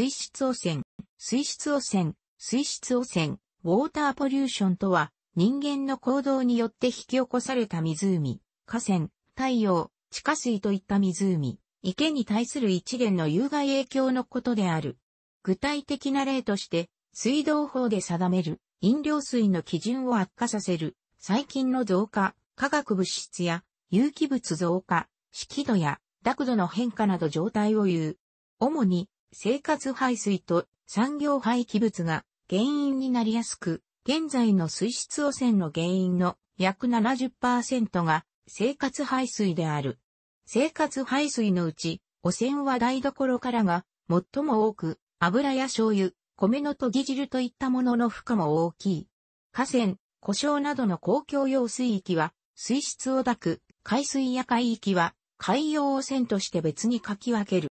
水質汚染、水質汚染、水質汚染、ウォーターポリューションとは、人間の行動によって引き起こされた湖、河川、太陽、地下水といった湖、池に対する一連の有害影響のことである。具体的な例として、水道法で定める飲料水の基準を悪化させる、細菌の増加、化学物質や有機物増加、湿度や濁度の変化など状態を言う。主に生活排水と産業廃棄物が原因になりやすく、現在の水質汚染の原因の約70%が生活排水である。生活排水のうち、汚染は台所からが最も多く、油や醤油、米の研ぎ汁といったものの負荷も大きい。河川、故障などの公共用水域は、水質を抱く、海水や海域は、海洋汚染として別に書き分ける。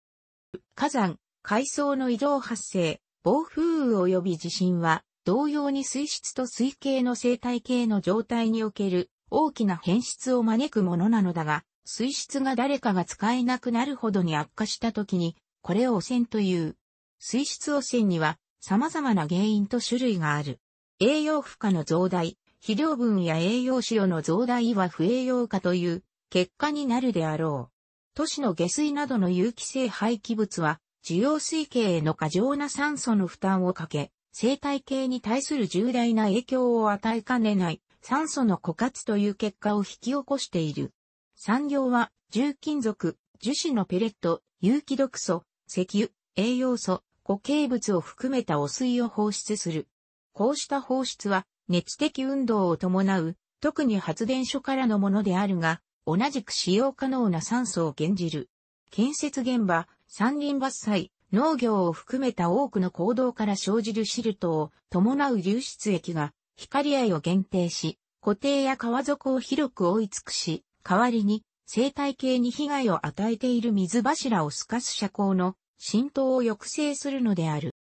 火山、海藻の移動発生、暴風雨及び地震は、同様に水質と水系の生態系の状態における大きな変質を招くものなのだが、水質が誰かが使えなくなるほどに悪化した時に、これを汚染という。水質汚染には様々な原因と種類がある。栄養負荷の増大、肥料分や栄養塩の増大は不栄養化という結果になるであろう。都市の下水などの有機性廃棄物は需要推計への過剰な酸素の負担をかけ、生態系に対する重大な影響を与えかねない酸素の枯渇という結果を引き起こしている。産業は重金属、樹脂のペレット、有機毒素、石油、栄養素、固形物を含めた汚水を放出する。こうした放出は熱的運動を伴う、特に発電所からのものであるが、同じく使用可能な酸素を減じる。建設現場、山林伐採、農業を含めた多くの行動から生じるシルトを伴う流出液が光合いを限定し、固定や川底を広く覆い尽くし、代わりに生態系に被害を与えている水柱を透かす遮光の浸透を抑制するのである。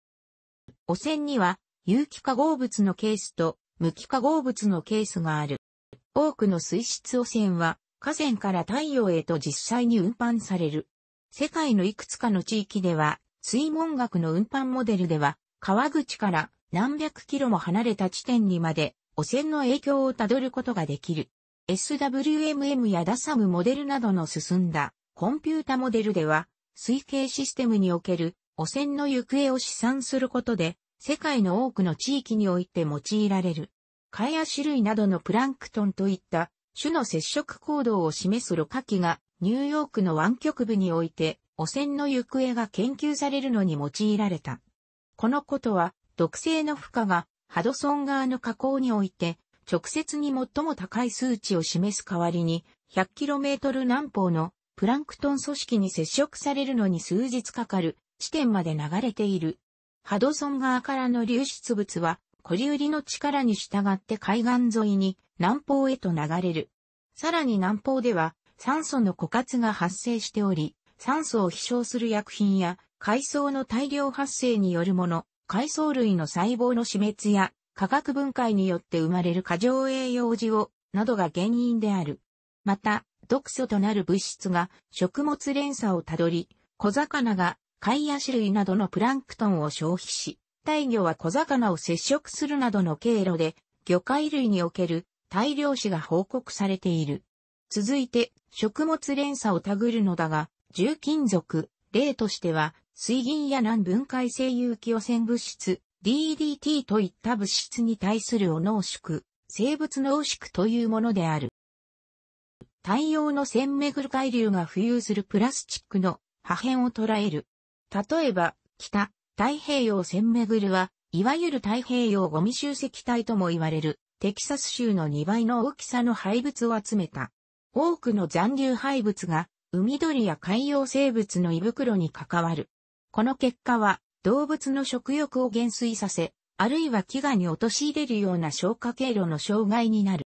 汚染には有機化合物のケースと無機化合物のケースがある。多くの水質汚染は河川から太陽へと実際に運搬される。世界のいくつかの地域では、水門学の運搬モデルでは、川口から何百キロも離れた地点にまで汚染の影響をたどることができる。SWMM や DASAM モデルなどの進んだコンピュータモデルでは、水系システムにおける汚染の行方を試算することで、世界の多くの地域において用いられる。蚊や種類などのプランクトンといった種の接触行動を示す露化器がニューヨークの湾曲部において、汚染の行方が研究されるのに用いられた。このことは、毒性の負荷がハドソン川の河口において、直接に最も高い数値を示す代わりに、100km 南方のプランクトン組織に接触されるのに数日かかる地点まで流れている。ハドソン川からの流出物は、小流りの力に従って海岸沿いに南方へと流れる。さらに南方では、酸素の枯渇が発生しており、酸素を飛翔する薬品や海藻の大量発生によるもの、海藻類の細胞の死滅や化学分解によって生まれる過剰栄養事をなどが原因である。また、毒素となる物質が食物連鎖をたどり、小魚が貝や種類などのプランクトンを消費し、大魚は小魚を接触するなどの経路で、魚介類における大量死が報告されている。続いて、食物連鎖をたぐるのだが、重金属、例としては、水銀や難分解性有機汚染物質、DDT といった物質に対するお濃縮、生物濃縮というものである。太陽の線メグル海流が浮遊するプラスチックの破片を捉える。例えば、北、太平洋線メグルは、いわゆる太平洋ゴミ集積体とも言われる、テキサス州の2倍の大きさの廃物を集めた多くの残留廃物が海鳥や海洋生物の胃袋に関わる。この結果は動物の食欲を減衰させ、あるいは飢餓に陥れるような消化経路の障害になる。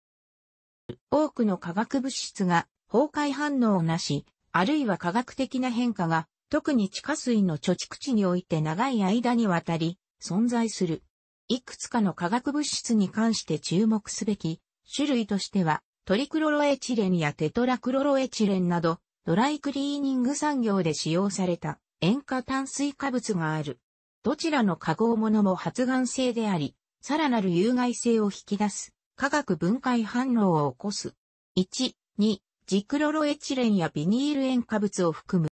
多くの化学物質が崩壊反応をなし、あるいは化学的な変化が、特に地下水の貯蓄地において長い間にわたり存在する。いくつかの化学物質に関して注目すべき種類としては、トリクロロエチレンやテトラクロロエチレンなど、ドライクリーニング産業で使用された塩化炭水化物がある。どちらの化合物も発がん性であり、さらなる有害性を引き出す、化学分解反応を起こす。1、2、ジクロロエチレンやビニール塩化物を含む。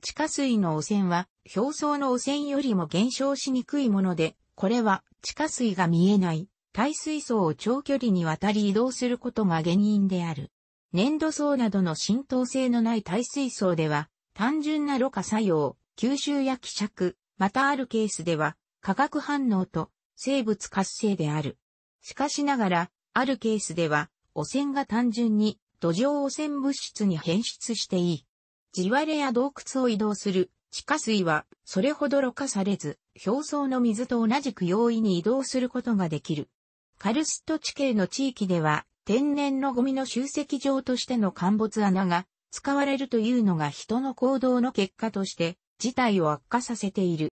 地下水の汚染は、表層の汚染よりも減少しにくいもので、これは地下水が見えない耐水層を長距離にわたり移動することが原因である。粘土層などの浸透性のない耐水層では、単純なろ過作用、吸収や希釈、またあるケースでは、化学反応と生物活性である。しかしながら、あるケースでは、汚染が単純に土壌汚染物質に変質していい。地割れや洞窟を移動する地下水はそれほどろ過されず、表層の水と同じく容易に移動することができる。カルスト地形の地域では、天然のゴミの集積場としての陥没穴が使われるというのが人の行動の結果として事態を悪化させている。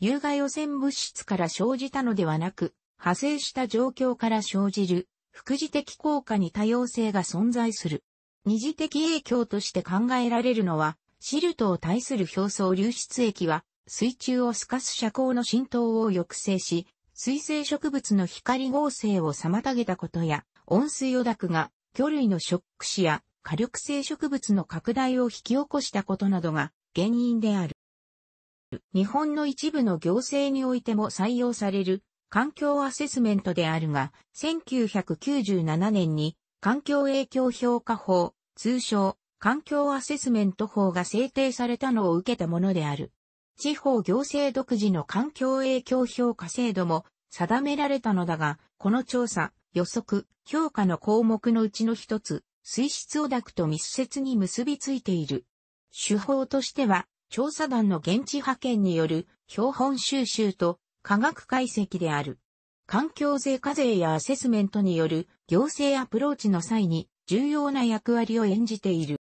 有害汚染物質から生じたのではなく、派生した状況から生じる副次的効果に多様性が存在する。二次的影響として考えられるのは、シルトを対する表層流出液は、水中を透かす遮光の浸透を抑制し、水生植物の光合成を妨げたことや、温水汚濁が魚類のショック死や火力性植物の拡大を引き起こしたことなどが原因である。日本の一部の行政においても採用される環境アセスメントであるが、1997年に環境影響評価法、通称環境アセスメント法が制定されたのを受けたものである。地方行政独自の環境影響評価制度も定められたのだが、この調査、予測、評価の項目のうちの一つ、水質汚濁と密接に結びついている。手法としては、調査団の現地派遣による標本収集と科学解析である。環境税課税やアセスメントによる行政アプローチの際に重要な役割を演じている。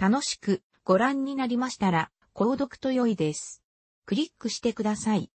楽しくご覧になりましたら、購読と良いです。クリックしてください。